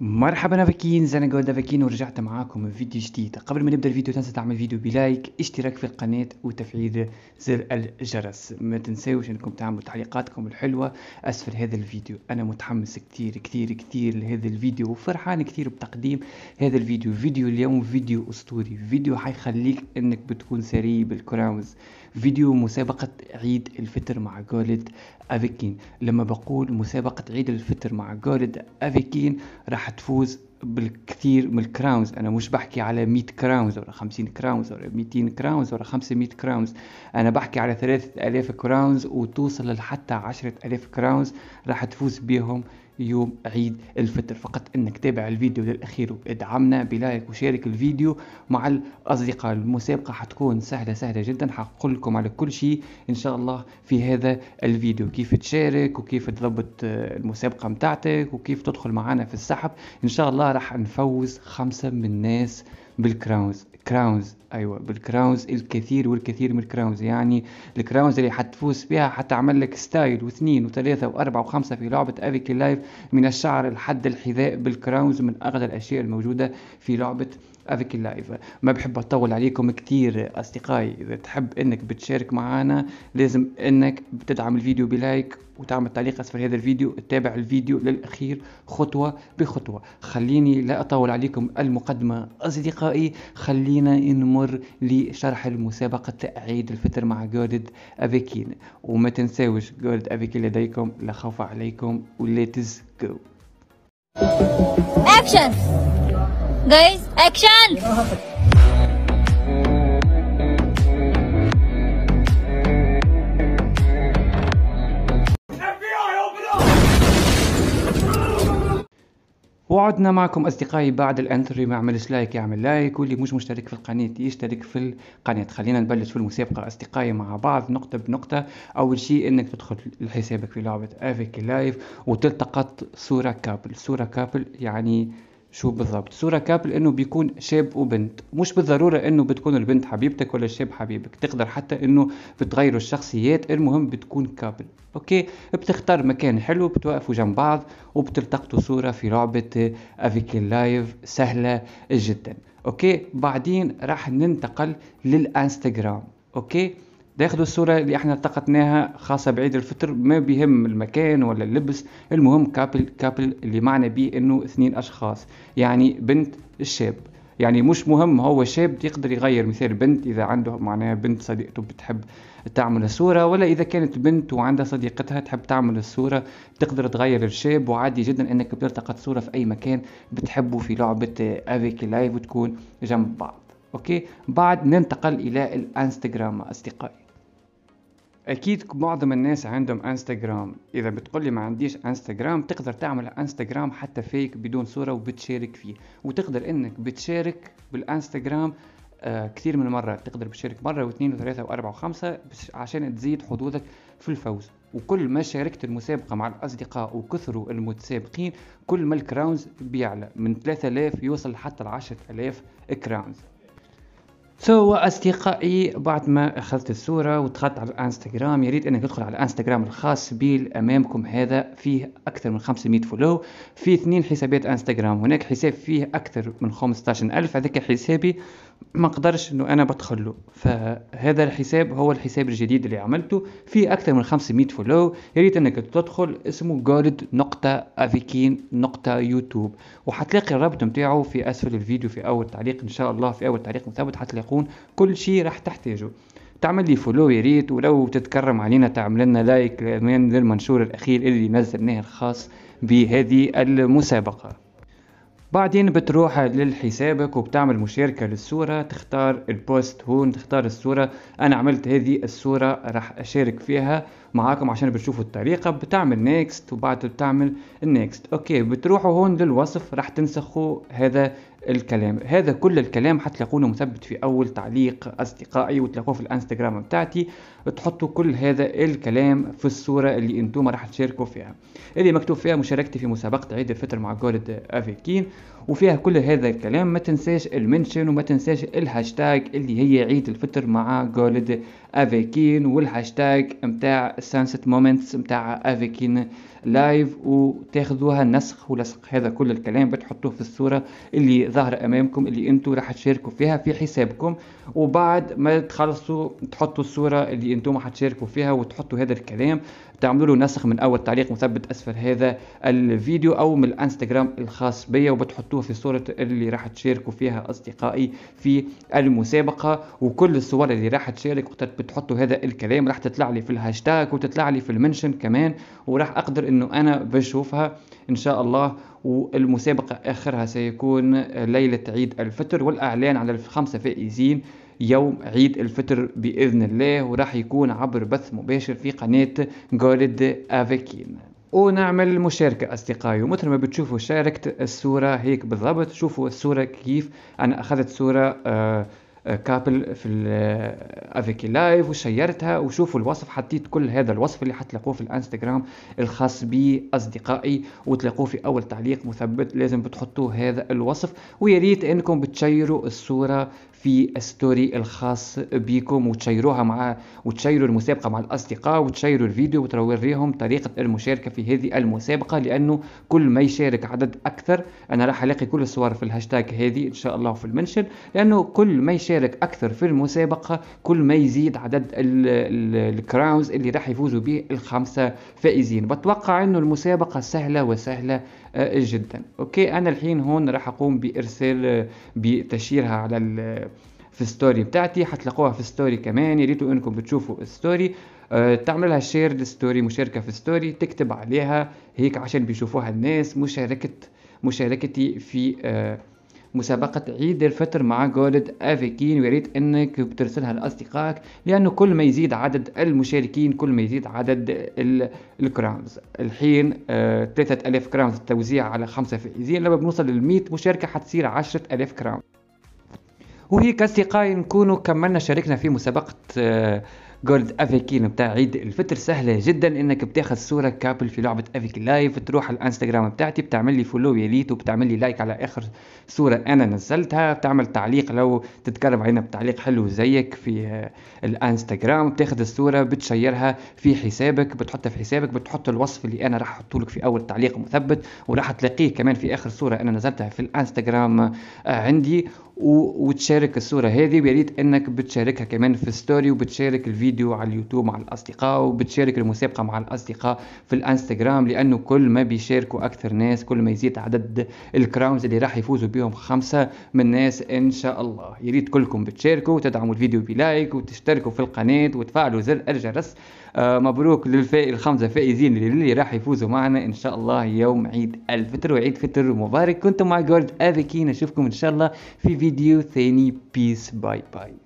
مرحبا نافكين زين جولد نافكين ورجعت معاكم بفيديو جديد قبل ما نبدا الفيديو تنسى تعمل فيديو بلايك اشتراك في القناه وتفعيل زر الجرس ما تنساوش انكم تعملوا تعليقاتكم الحلوه اسفل هذا الفيديو انا متحمس كتير كتير كتير لهذا الفيديو وفرحان كتير بتقديم هذا الفيديو فيديو اليوم فيديو اسطوري فيديو حيخليك انك بتكون سري بالكراونز فيديو مسابقة عيد الفطر مع جولد افيكين لما بقول مسابقة عيد الفطر مع جارد افيكين راح تفوز بالكثير من الكراونز انا مش بحكي على 100 كراونز ولا 50 كراونز ولا 200 كراونز ولا 500 كراونز انا بحكي على 3000 كراونز وتوصل لحتى 10000 كراونز راح تفوز بيهم يوم عيد الفطر فقط انك تابع الفيديو للاخير وادعمنا بلايك وشارك الفيديو مع الاصدقاء المسابقه حتكون سهله سهله جدا حقول لكم على كل شيء ان شاء الله في هذا الفيديو كيف تشارك وكيف تضبط المسابقه متاعتك وكيف تدخل معنا في السحب ان شاء الله راح نفوز خمسه من الناس بالكراونز كراونز ايوه بالكراونز الكثير والكثير من الكراونز يعني الكراونز اللي حتفوز بها حتعمل لك ستايل واثنين وثلاثه واربعه وخمسه في لعبه افيكي لايف من الشعر لحد الحذاء بالكراونز من اغلى الاشياء الموجوده في لعبه هذيك اللايف ما بحب اطول عليكم كثير اصدقائي اذا تحب انك بتشارك معنا لازم انك بتدعم الفيديو بلايك وتعمل تعليق اسفل هذا الفيديو تتابع الفيديو للاخير خطوه بخطوه خليني لا اطول عليكم المقدمه اصدقائي خلينا نمر لشرح المسابقه عيد الفطر مع جورد افيكين وما تنساوش جورد افيكين لديكم لا خوف عليكم وليتس جو اكشن guys action وعدنا معكم اصدقائي بعد الانتري ما عملش لايك يعمل لايك واللي مش مشترك في القناه يشترك في القناه خلينا نبلش في المسابقه اصدقائي مع بعض نقطه بنقطه اول شيء انك تدخل لحسابك في لعبه افيك لايف وتلتقط صوره كابل صوره كابل يعني شو بالضبط صورة كابل انه بيكون شاب وبنت مش بالضرورة انه بتكون البنت حبيبتك ولا الشاب حبيبك تقدر حتى انه بتغيروا الشخصيات المهم بتكون كابل اوكي بتختار مكان حلو بتوقفوا جنب بعض وبتلتقطوا صورة في لعبة افيك لايف سهلة جدا اوكي بعدين راح ننتقل للانستغرام اوكي تاخذوا الصوره اللي احنا التقطناها خاصه بعيد الفطر ما بيهم المكان ولا اللبس المهم كابل كابل اللي معنى به انه اثنين اشخاص يعني بنت الشاب يعني مش مهم هو شاب يقدر يغير مثال بنت اذا عنده معناها بنت صديقته بتحب تعمل الصوره ولا اذا كانت بنت وعندها صديقتها تحب تعمل الصوره تقدر تغير الشاب وعادي جدا انك بتلتقط صوره في اي مكان بتحبه في لعبه افيك لايف وتكون جنب بعض اوكي بعد ننتقل الى الانستغرام اصدقائي اكيد معظم الناس عندهم انستغرام اذا بتقولي ما عنديش انستغرام تقدر تعمل انستغرام حتى فيك بدون صوره وبتشارك فيه وتقدر انك بتشارك بالانستغرام آه كثير من المرات تقدر بتشارك مره واثنين وثلاثه واربعه وخمسه عشان تزيد حظوظك في الفوز وكل ما شاركت المسابقه مع الاصدقاء وكثروا المتسابقين كل ما الكراونز بيعلى من 3000 يوصل حتى ل 10000 كراونز سو so, اصدقائي بعد ما اخذت الصوره ودخلت على الانستغرام يا ريت انك تدخل على الانستغرام الخاص بي امامكم هذا فيه اكثر من 500 فولو فيه اثنين حسابات انستغرام هناك حساب فيه اكثر من 15000 هذاك حسابي ما قدرش انه انا بدخل له فهذا الحساب هو الحساب الجديد اللي عملته فيه اكثر من 500 فولو يا ريت انك تدخل اسمه جولد نقطه افيكين نقطه يوتيوب وحتلاقي الرابط نتاعو في اسفل الفيديو في اول تعليق ان شاء الله في اول تعليق مثبت حتلاقون كل شيء راح تحتاجه تعمل لي فولو يا ريت ولو تتكرم علينا تعمل لنا لايك للمنشور الاخير اللي نزلناه الخاص بهذه المسابقه بعدين بتروح للحسابك وبتعمل مشاركة للصورة تختار البوست هون تختار الصورة أنا عملت هذه الصورة راح أشارك فيها معاكم عشان بتشوفوا الطريقة بتعمل نيكست وبعد بتعمل النيكست أوكي بتروحوا هون للوصف راح تنسخوا هذا الكلام هذا كل الكلام حتلاقونه مثبت في أول تعليق أصدقائي وتلاقوه في الانستغرام بتاعتي تحطوا كل هذا الكلام في الصوره اللي انتم راح تشاركوا فيها اللي مكتوب فيها مشاركتي في مسابقه عيد الفطر مع جولد افيكين وفيها كل هذا الكلام ما تنساش المنشن وما تنساش الهاشتاج اللي هي عيد الفطر مع جولد افيكين والهاشتاج متاع سانست مومنتس متاع افيكين لايف وتاخذوها نسخ ولصق هذا كل الكلام بتحطوه في الصوره اللي ظاهره امامكم اللي انتم راح تشاركوا فيها في حسابكم وبعد ما تخلصوا تحطوا الصوره اللي انتم حتشاركوا فيها وتحطوا هذا الكلام تعملوا له نسخ من اول تعليق مثبت اسفل هذا الفيديو او من الانستغرام الخاص بيا وبتحطوه في صوره اللي راح تشاركوا فيها اصدقائي في المسابقه وكل الصور اللي راح تشارك وقت بتحطوا هذا الكلام راح تطلع لي في الهاشتاج وتطلع لي في المنشن كمان وراح اقدر انه انا بشوفها ان شاء الله والمسابقه اخرها سيكون ليله عيد الفطر والاعلان على الخمسه فائزين يوم عيد الفطر باذن الله وراح يكون عبر بث مباشر في قناه جولد افيكين ونعمل مشاركة أصدقائي ومثل ما بتشوفوا شاركت الصورة هيك بالضبط شوفوا الصورة كيف أنا أخذت صورة آه, آه، كابل في آه، افيكي لايف وشيرتها وشوفوا الوصف حطيت كل هذا الوصف اللي حتلاقوه في الانستغرام الخاص بي اصدقائي وتلاقوه في اول تعليق مثبت لازم بتحطوا هذا الوصف ويا ريت انكم بتشيروا الصوره في الستوري الخاص بيكم وتشيروها مع وتشيروا المسابقة مع الأصدقاء وتشيروا الفيديو وتوريهم طريقة المشاركة في هذه المسابقة لأنه كل ما يشارك عدد أكثر أنا راح ألاقي كل الصور في الهاشتاج هذه إن شاء الله في المنشن لأنه كل ما يشارك أكثر في المسابقة كل ما يزيد عدد الكراونز اللي راح يفوزوا به الخمسة فائزين بتوقع أنه المسابقة سهلة وسهلة آه، جدا اوكي انا الحين هون راح اقوم بارسال آه، بتشيرها على آه، في ستوري بتاعتي حتلاقوها في ستوري كمان يا ريتو انكم بتشوفوا الستوري أه تعملها شير للستوري مشاركه في ستوري تكتب عليها هيك عشان بيشوفوها الناس مشاركه مشاركتي في أه مسابقة عيد الفطر مع جولد افيكين ويا ريت انك بترسلها لاصدقائك لانه كل ما يزيد عدد المشاركين كل ما يزيد عدد الكراونز الحين آه 3000 كراونز التوزيع على خمسة فائزين لما بنوصل ل 100 مشاركة حتصير 10000 كراونز وهيك اصدقائي نكونوا كملنا شاركنا في مسابقة آه جولد افيكين بتاع عيد الفطر سهله جدا انك بتاخذ صوره كابل في لعبه افيك لايف تروح على الانستغرام بتاعتي بتعمل لي فولو يا ريت وبتعمل لي لايك على اخر صوره انا نزلتها بتعمل تعليق لو تتكرم علينا بتعليق حلو زيك في الانستغرام بتاخذ الصوره بتشيرها في حسابك بتحطها في حسابك بتحط الوصف اللي انا راح احطه لك في اول تعليق مثبت وراح تلاقيه كمان في اخر صوره انا نزلتها في الانستغرام عندي وتشارك الصوره هذه ويا ريت انك بتشاركها كمان في ستوري وبتشارك الفيديو على اليوتيوب مع الاصدقاء وبتشارك المسابقه مع الاصدقاء في الانستغرام لانه كل ما بيشاركوا اكثر ناس كل ما يزيد عدد الكراونز اللي راح يفوزوا بهم خمسه من ناس ان شاء الله يا ريت كلكم بتشاركوا وتدعموا الفيديو بلايك وتشتركوا في القناه وتفعلوا زر الجرس آه مبروك للفائز الخمسه فائزين اللي راح يفوزوا معنا ان شاء الله يوم عيد الفطر وعيد فطر مبارك كنتم مع جورج افيكي نشوفكم ان شاء الله في فيديو video Theni Peace. Bye bye.